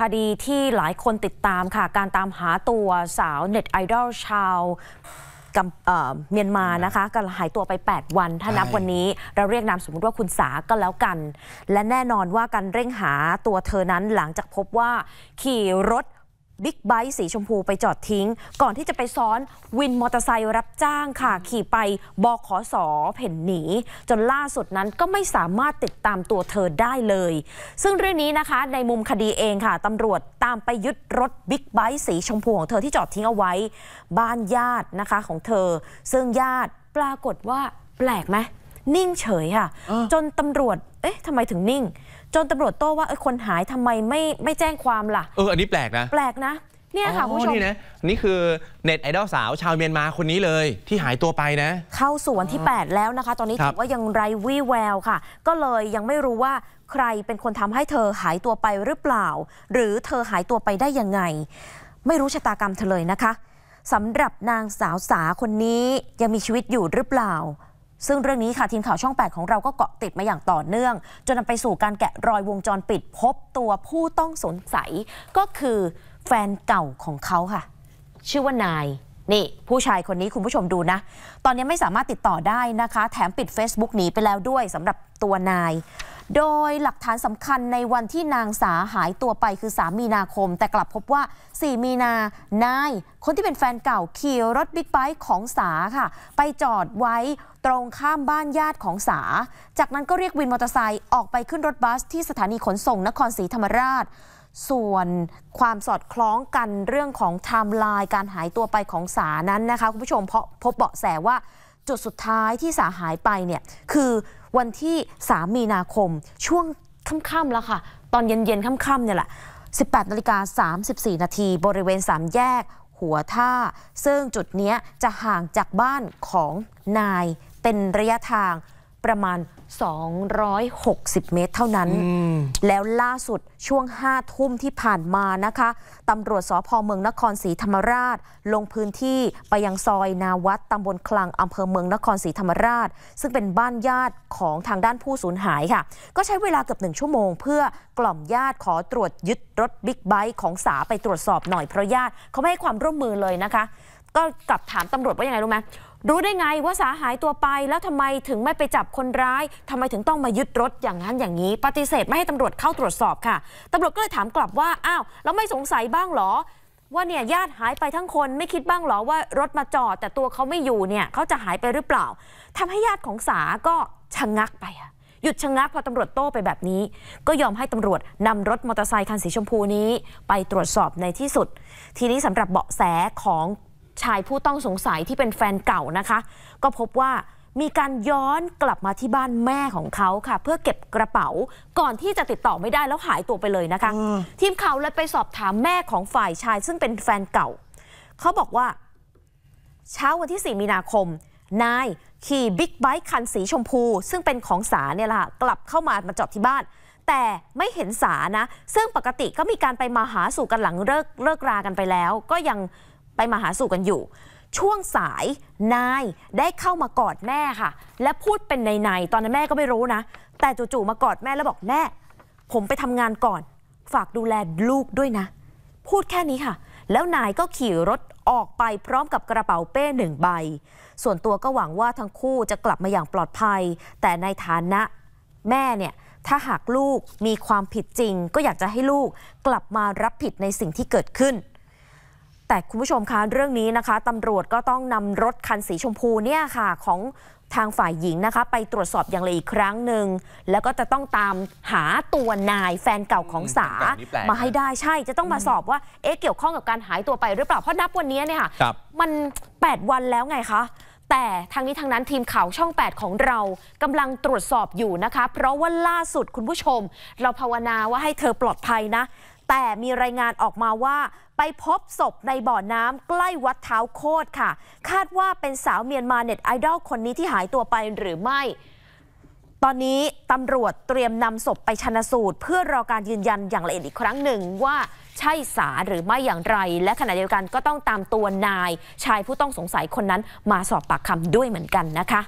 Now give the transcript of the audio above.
คดีที่หลายคนติดตามค่ะ การตามหาตัวสาวเน็ตไอดอลชาวเมียนมานะคะก็หายตัวไป 8 วันถ้านับวันนี้เราเรียกนามสมมติว่าคุณสาก็แล้วกัน และแน่นอนว่าการเร่งหาตัวเธอนั้นหลังจากพบว่าขี่รถบิ๊กไบค์สีชมพูไปจอดทิ้ง ก่อนที่จะไปซ้อนวินมอเตอร์ไซค์รับจ้างค่ะขี่ไปบอขอสอเพ่นหนี จนล่าสุดนั้นก็ไม่สามารถติดตามตัวเธอได้เลย ซึ่งเรื่องนี้นะคะ ในมุมคดีเองค่ะ ตำรวจตามไปยึดรถบิ๊กไบค์สีชมพู ของเธอที่จอดทิ้งเอาไว้ บ้านญาตินะคะของเธอ ซึ่งญาติปรากฏว่าแปลกไหมนิ่งเฉยค่ะ จนตำรวจ เอ๊ะทำไมถึงนิ่ง จนตำรวจ โต้ว่า เออคนหาย ทำไมไม่ไม่แจ้งความล่ะเอออันนี้แปลกนะแปลกนะ เนี่ยค่ะผู้ชมนี่นะนี่คือเน็ตไอดอลสาว ชาวเมียนมาคนนี้เลยที่หายตัวไปนะ เข้าสู่วันที่ 8 แล้วนะคะตอนนี้ถือว่ายังไรวี่แววค่ะก็เลยยังไม่รู้ว่าใครเป็นคนทำให้เธอหายตัวไปหรือเปล่า หรือเธอหายตัวไปได้ยังไง ไม่รู้ชะตากรรมเธอเลยนะคะสำหรับนางสาวสาคนนี้ยังมีชีวิตอยู่หรือเปล่าซึ่งเรื่องนี้ค่ะทีมข่าวช่อง 8 ของเราก็เกาะติดมาอย่างต่อเนื่อง จนนำไปสู่การแกะรอยวงจรปิดพบตัวผู้ต้องสงสัยก็คือแฟนเก่าของเขาค่ะ ชื่อว่านาย นี่ ผู้ชายคนนี้คุณผู้ชมดูนะ ตอนนี้ไม่สามารถติดต่อได้นะคะ แถมปิด Facebook หนีไปแล้วด้วยสำหรับตัวนายโดยหลักฐานสำคัญในวันที่นางสาหายตัวไปคือ 3 มีนาคม แต่กลับพบว่า 4 มีนา นาย คนที่เป็นแฟนเก่าขี่รถบิ๊กไบค์ของสาค่ะ ไปจอดไว้ตรงข้ามบ้านญาติของสา จากนั้นก็เรียกวินมอเตอร์ไซค์ออกไปขึ้นรถบัสที่สถานีขนส่ง นครศรีธรรมราช ส่วนความสอดคล้องกันเรื่องของไทม์ไลน์การหายตัวไปของสานั้นนะคะคุณผู้ชมเพราะพบเบาะแสว่าจุดสุดท้ายที่สาหายไปเนี่ยคือวันที่ 3 มีนาคม ช่วงค่ำๆ แล้วค่ะ ตอนเย็นๆ ค่ำๆ เนี่ยแหละ 18นาฬิกา 34 นาที บริเวณ 3 แยกหัวท่า ซึ่งจุดนี้จะห่างจากบ้านของนายเป็นระยะทางประมาณ 260 เมตรเท่านั้น แล้วล่าสุดช่วงห้าทุ่มที่ผ่านมานะคะ ตำรวจสพเมืองนครศรีธรรมราช ลงพื้นที่ไปยังซอยนาวัดตำบลคลังอำเภอเมืองนครศรีธรรมราช ซึ่งเป็นบ้านญาติของทางด้านผู้สูญหายค่ะ ก็ใช้เวลาเกือบหนึ่งชั่วโมงเพื่อกล่อมญาติขอตรวจยึดรถบิ๊กไบค์ของสาไปตรวจสอบหน่อย เพราะญาติเขาไม่ให้ความร่วมมือเลยนะคะก็กลับถามตำรวจว่ายังไงรู้ไหมรู้ได้ไงว่าสาหายตัวไป แล้วทำไมถึงไม่ไปจับคนร้ายทำไมถึงต้องมายึดรถอย่างนั้นอย่างนี้ ปฏิเสธไม่ให้ตำรวจเข้าตรวจสอบค่ะตำรวจก็เลยถามกลับว่าอ้าวแล้วไม่สงสัยบ้างหรอ ว่าเนี่ยญาติหายไปทั้งคนไม่คิดบ้างหรอว่ารถมาจอดแต่ตัวเขาไม่อยู่เนี่ยเขาจะหายไปหรือเปล่าทำให้ญาติของสา ก็ชะงักไปอะหยุดชะงักพอตำรวจโต้ไปแบบนี้ ก็ยอมให้ตำรวจนำรถมอเตอร์ไซค์คันสีชมพูนี้ ไปตรวจสอบในที่สุด ทีนี้สำหรับเบาะแสของชายผู้ต้องสงสัยที่เป็นแฟนเก่านะคะ ก็พบว่ามีการย้อนกลับมาที่บ้านแม่ของเขาค่ะ เพื่อเก็บกระเป๋าก่อนที่จะติดต่อไม่ได้แล้วหายตัวไปเลยนะคะ ทีมข่าวเลยไปสอบถามแม่ของฝ่ายชาย ซึ่งเป็นแฟนเก่า เขาบอกว่า เช้าวันที่ 4 มีนาคมนายขี่บิ๊กไบค์คันสีชมพู ซึ่งเป็นของสาเนี่ยแหละกลับเข้ามามาจอดที่บ้าน แต่ไม่เห็นสานะซึ่งปกติก็มีการไปมาหาสู่กันหลังเลิกเลิกรากันไปแล้ว ก็ยังไปมาหาสู่กันอยู่ ช่วงสายนายได้เข้ามากอดแม่ค่ะ และพูดเป็นในในตอนนั้นแม่ก็ไม่รู้นะ แต่จู่ๆมากอดแม่แล้วบอกแม่ผมไปทำงานก่อน ฝากดูแลลูกด้วยนะ พูดแค่นี้ค่ะ แล้วนายก็ขี่รถออกไปพร้อมกับกระเป๋าเป้หนึ่งใบ ส่วนตัวก็หวังว่าทั้งคู่จะกลับมาอย่างปลอดภัย แต่ในฐานะแม่เนี่ยถ้าหากลูกมีความผิดจริง ก็อยากจะให้ลูกกลับมารับผิดในสิ่งที่เกิดขึ้นแต่ คุณผู้ชมคะเรื่องนี้นะคะตำรวจก็ต้องนำรถคันสีชมพูเนี่ยค่ะของทางฝ่ายหญิงนะคะ ไปตรวจสอบอย่างละเอียกครั้งหนึ่ง แล้วก็จะต้องตามหาตัวนายแฟนเก่าของสา มาให้ได้ใช่จะต้องมาสอบว่า เอ๊ะเกี่ยวข้องกับการหายตัวไปหรือเปล่า เพราะนับวันนี้เนี่ยค่ะมัน 8 วันแล้วไงคะ แต่ทางนี้ทางนั้นทีมข่าวช่อง 8 ของเรากำลังตรวจสอบอยู่นะคะ เพราะว่าล่าสุดคุณผู้ชม เราภาวนาว่าให้เธอปลอดภัยนะแต่มีรายงานออกมาว่าไปพบศพในบ่อน้ำใกล้วัดเท้าโคดค่ะ คาดว่าเป็นสาวเมียนมาเน็ตไอดอลคนนี้ที่หายตัวไปหรือไม่ ตอนนี้ตำรวจเตรียมนำศพไปชนะสูตร เพื่อรอการยืนยันอย่างละเอียดอีกครั้งหนึ่งว่าใช่สาหรือไม่อย่างไร และขณะเดียวกันก็ต้องตามตัวนาย ชายผู้ต้องสงสัยคนนั้นมาสอบปากคำด้วยเหมือนกันนะคะ